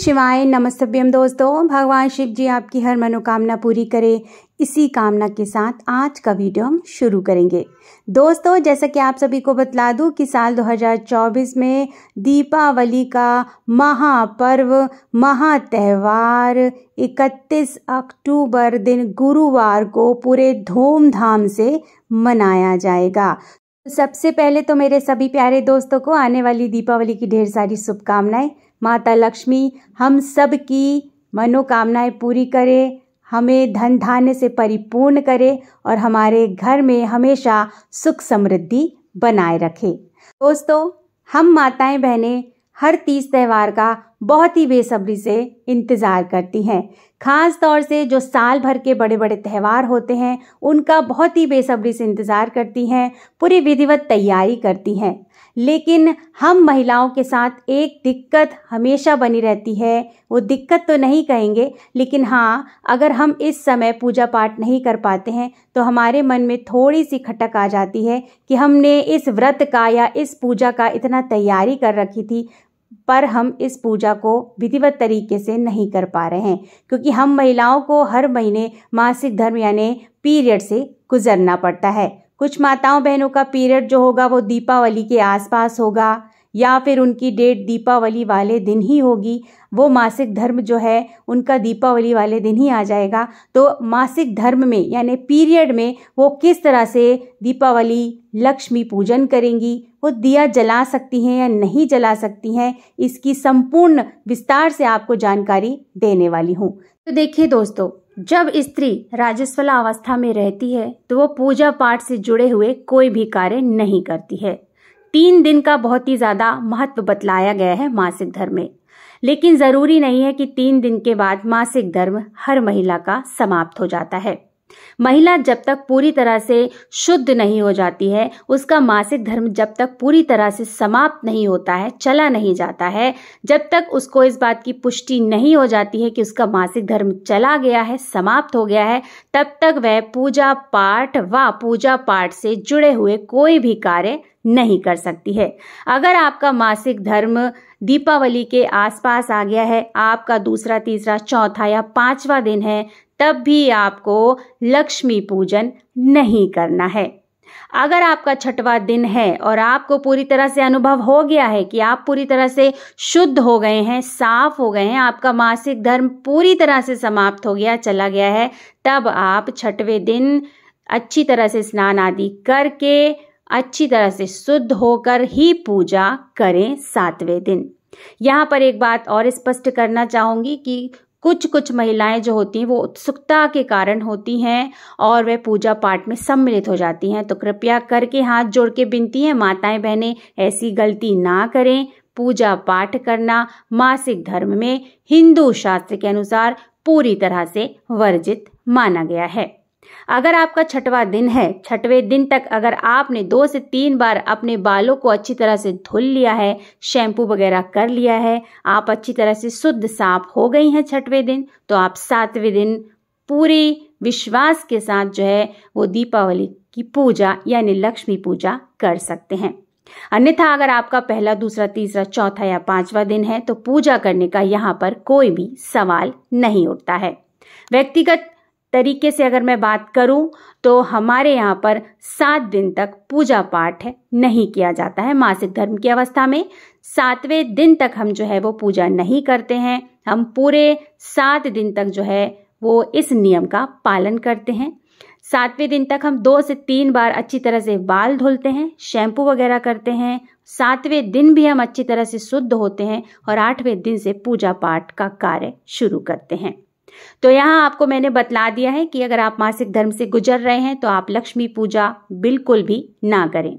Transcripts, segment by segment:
शिवाय नमस्तभ्यम दोस्तों भगवान शिव जी आपकी हर मनोकामना पूरी करे इसी कामना के साथ आज का वीडियो हम शुरू करेंगे दोस्तों जैसा कि आप सभी को बतला दूं कि साल 2024 में दीपावली का महापर्व महात्यौहार 31 अक्टूबर दिन गुरुवार को पूरे धूमधाम से मनाया जाएगा सबसे पहले तो मेरे सभी प्यारे दोस्तों को आने वाली दीपावली की ढेर सारी शुभकामनाएं माता लक्ष्मी हम सब की मनोकामनाएं पूरी करे हमें धन धान्य से परिपूर्ण करे और हमारे घर में हमेशा सुख समृद्धि बनाए रखे दोस्तों हम माताएं बहनें हर तीज त्यौहार का बहुत ही बेसब्री से इंतज़ार करती हैं ख़ास तौर से जो साल भर के बड़े बड़े त्यौहार होते हैं उनका बहुत ही बेसब्री से इंतज़ार करती हैं पूरी विधिवत तैयारी करती हैं लेकिन हम महिलाओं के साथ एक दिक्कत हमेशा बनी रहती है वो दिक्कत तो नहीं कहेंगे लेकिन हाँ अगर हम इस समय पूजा पाठ नहीं कर पाते हैं तो हमारे मन में थोड़ी सी खटक आ जाती है कि हमने इस व्रत का या इस पूजा का इतना तैयारी कर रखी थी पर हम इस पूजा को विधिवत तरीके से नहीं कर पा रहे हैं क्योंकि हम महिलाओं को हर महीने मासिक धर्म यानी पीरियड से गुजरना पड़ता है कुछ माताओं बहनों का पीरियड जो होगा वो दीपावली के आसपास होगा या फिर उनकी डेट दीपावली वाले दिन ही होगी वो मासिक धर्म जो है उनका दीपावली वाले दिन ही आ जाएगा तो मासिक धर्म में यानी पीरियड में वो किस तरह से दीपावली लक्ष्मी पूजन करेंगी वो दिया जला सकती हैं या नहीं जला सकती हैं इसकी संपूर्ण विस्तार से आपको जानकारी देने वाली हूँ तो देखिए दोस्तों जब स्त्री राजस्वला अवस्था में रहती है तो वो पूजा पाठ से जुड़े हुए कोई भी कार्य नहीं करती है तीन दिन का बहुत ही ज़्यादा महत्व बतलाया गया है मासिक धर्म में लेकिन ज़रूरी नहीं है कि तीन दिन के बाद मासिक धर्म हर महिला का समाप्त हो जाता है महिला जब तक पूरी तरह से शुद्ध नहीं हो जाती है उसका मासिक धर्म जब तक पूरी तरह से समाप्त नहीं होता है चला नहीं जाता है जब तक उसको इस बात की पुष्टि नहीं हो जाती है कि उसका मासिक धर्म चला गया है समाप्त हो गया है तब तक वह पूजा पाठ व पूजा पाठ से जुड़े हुए कोई भी कार्य नहीं कर सकती है अगर आपका मासिक धर्म दीपावली के आसपास आ गया है आपका दूसरा तीसरा चौथा या पांचवा दिन है तब भी आपको लक्ष्मी पूजन नहीं करना है अगर आपका छठवा दिन है और आपको पूरी तरह से अनुभव हो गया है कि आप पूरी तरह से शुद्ध हो गए हैं साफ हो गए हैं आपका मासिक धर्म पूरी तरह से समाप्त हो गया चला गया है तब आप छठवें दिन अच्छी तरह से स्नान आदि करके अच्छी तरह से शुद्ध होकर ही पूजा करें सातवें दिन यहां पर एक बात और स्पष्ट करना चाहूंगी कि कुछ कुछ महिलाएं जो होती हैं वो उत्सुकता के कारण होती हैं और वे पूजा पाठ में सम्मिलित हो जाती हैं तो कृपया करके हाथ जोड़ के बिनती हैं माताएं बहनें ऐसी गलती ना करें पूजा पाठ करना मासिक धर्म में हिंदू शास्त्र के अनुसार पूरी तरह से वर्जित माना गया है अगर आपका छठवा दिन है छठवें दिन तक अगर आपने दो से तीन बार अपने बालों को अच्छी तरह से धुल लिया है शैम्पू वगैरह कर लिया है आप अच्छी तरह से शुद्ध साफ हो गई हैं छठवें दिन तो आप सातवें दिन पूरे विश्वास के साथ जो है वो दीपावली की पूजा यानी लक्ष्मी पूजा कर सकते हैं अन्यथा अगर आपका पहला दूसरा तीसरा चौथा या पांचवा दिन है तो पूजा करने का यहाँ पर कोई भी सवाल नहीं उठता है व्यक्तिगत तरीके से अगर मैं बात करूं तो हमारे यहाँ पर सात दिन तक पूजा पाठ नहीं किया जाता है मासिक धर्म की अवस्था में सातवें दिन तक हम जो है वो पूजा नहीं करते हैं हम पूरे सात दिन तक जो है वो इस नियम का पालन करते हैं सातवें दिन तक हम दो से तीन बार अच्छी तरह से बाल धुलते हैं शैम्पू वगैरह करते हैं सातवें दिन भी हम अच्छी तरह से शुद्ध होते हैं और आठवें दिन से पूजा पाठ का कार्य शुरू करते हैं तो यहाँ आपको मैंने बतला दिया है कि अगर आप मासिक धर्म से गुजर रहे हैं तो आप लक्ष्मी पूजा बिल्कुल भी ना करें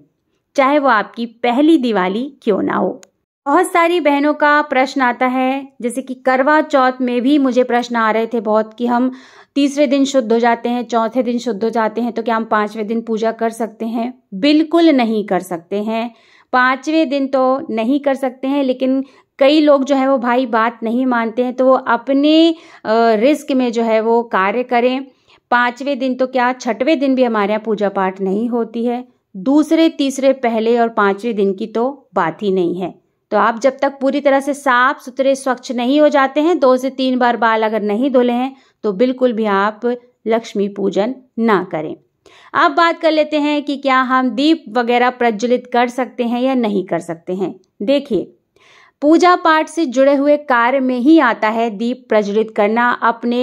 चाहे वो आपकी पहली दिवाली क्यों ना हो बहुत सारी बहनों का प्रश्न आता है जैसे कि करवा चौथ में भी मुझे प्रश्न आ रहे थे बहुत कि हम तीसरे दिन शुद्ध हो जाते हैं चौथे दिन शुद्ध हो जाते हैं तो क्या हम पांचवें दिन पूजा कर सकते हैं बिल्कुल नहीं कर सकते हैं पांचवें दिन तो नहीं कर सकते हैं लेकिन कई लोग जो है वो भाई बात नहीं मानते हैं तो वो अपने रिस्क में जो है वो कार्य करें पांचवें दिन तो क्या छठवें दिन भी हमारे यहाँ पूजा पाठ नहीं होती है दूसरे तीसरे पहले और पांचवें दिन की तो बात ही नहीं है तो आप जब तक पूरी तरह से साफ सुथरे स्वच्छ नहीं हो जाते हैं दो से तीन बार बाल अगर नहीं धोले हैं तो बिल्कुल भी आप लक्ष्मी पूजन ना करें अब बात कर लेते हैं कि क्या हम दीप वगैरह प्रज्वलित कर सकते हैं या नहीं कर सकते हैं देखिए पूजा पाठ से जुड़े हुए कार्य में ही आता है दीप प्रज्वलित करना अपने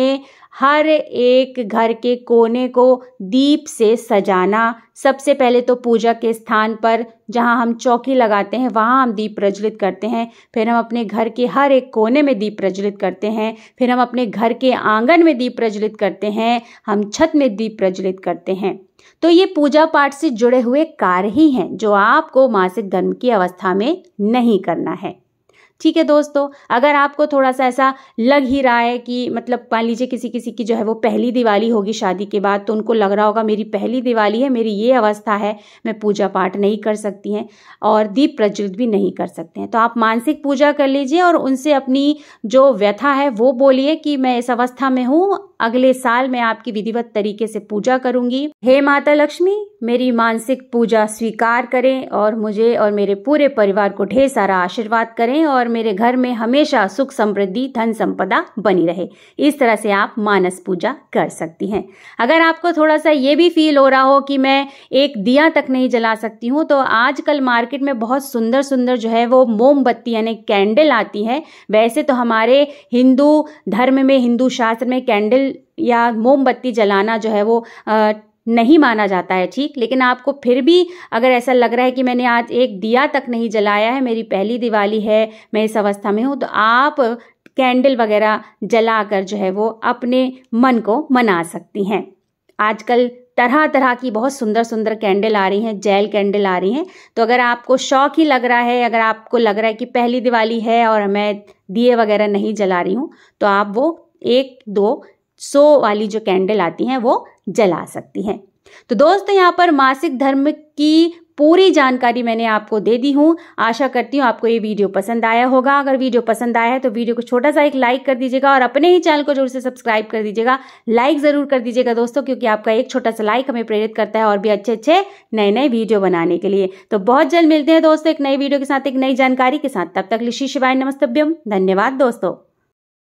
हर एक घर के कोने को दीप से सजाना सबसे पहले तो पूजा के स्थान पर जहां हम चौकी लगाते हैं वहां हम दीप प्रज्वलित करते हैं फिर हम अपने घर के हर एक कोने में दीप प्रज्वलित करते हैं फिर हम अपने घर के आंगन में दीप प्रज्वलित करते हैं हम छत में दीप प्रज्वलित करते हैं तो ये पूजा पाठ से जुड़े हुए कार्य ही हैं जो आपको मासिक धर्म की अवस्था में नहीं करना है ठीक है दोस्तों अगर आपको थोड़ा सा ऐसा लग ही रहा है कि मतलब मान लीजिए किसी किसी की जो है वो पहली दिवाली होगी शादी के बाद तो उनको लग रहा होगा मेरी पहली दिवाली है मेरी ये अवस्था है मैं पूजा पाठ नहीं कर सकती हैं और दीप प्रज्वलित भी नहीं कर सकते हैं तो आप मानसिक पूजा कर लीजिए और उनसे अपनी जो व्यथा है वो बोलिए कि मैं इस अवस्था में हूँ अगले साल मैं आपकी विधिवत तरीके से पूजा करूंगी हे माता लक्ष्मी मेरी मानसिक पूजा स्वीकार करें और मुझे और मेरे पूरे परिवार को ढेर सारा आशीर्वाद करें और मेरे घर में हमेशा सुख समृद्धि धन संपदा बनी रहे इस तरह से आप मानस पूजा कर सकती हैं अगर आपको थोड़ा सा ये भी फील हो रहा हो कि मैं एक दिया तक नहीं जला सकती हूँ तो आजकल मार्केट में बहुत सुंदर सुंदर जो है वो मोमबत्ती यानी कैंडल आती है वैसे तो हमारे हिंदू धर्म में हिंदू शास्त्र में कैंडल या मोमबत्ती जलाना जो है वो आ, नहीं माना जाता है ठीक लेकिन आपको फिर भी अगर ऐसा लग रहा है कि मैंने आज एक दिया तक नहीं जलाया है मेरी पहली दिवाली है मैं इस अवस्था में हूँ तो आप कैंडल वगैरह जलाकर जो है वो अपने मन को मना सकती हैं आजकल तरह तरह की बहुत सुंदर सुंदर कैंडल आ रही हैं जेल कैंडल आ रही हैं तो अगर आपको शौक ही लग रहा है अगर आपको लग रहा है कि पहली दिवाली है और मैं दिए वगैरह नहीं जला रही हूँ तो आप वो एक दो सो वाली जो कैंडल आती हैं वो जला सकती हैं तो दोस्तों यहाँ पर मासिक धर्म की पूरी जानकारी मैंने आपको दे दी हूँ आशा करती हूँ आपको ये वीडियो पसंद आया होगा अगर वीडियो पसंद आया है तो वीडियो को छोटा सा एक लाइक कर दीजिएगा और अपने ही चैनल को जरूर से सब्सक्राइब कर दीजिएगा लाइक ज़रूर कर दीजिएगा दोस्तों क्योंकि आपका एक छोटा सा लाइक हमें प्रेरित करता है और भी अच्छे अच्छे नए नए वीडियो बनाने के लिए तो बहुत जल्द मिलते हैं दोस्तों एक नई वीडियो के साथ एक नई जानकारी के साथ तब तक लिशी शिवाय नमस्तभ्यम धन्यवाद दोस्तों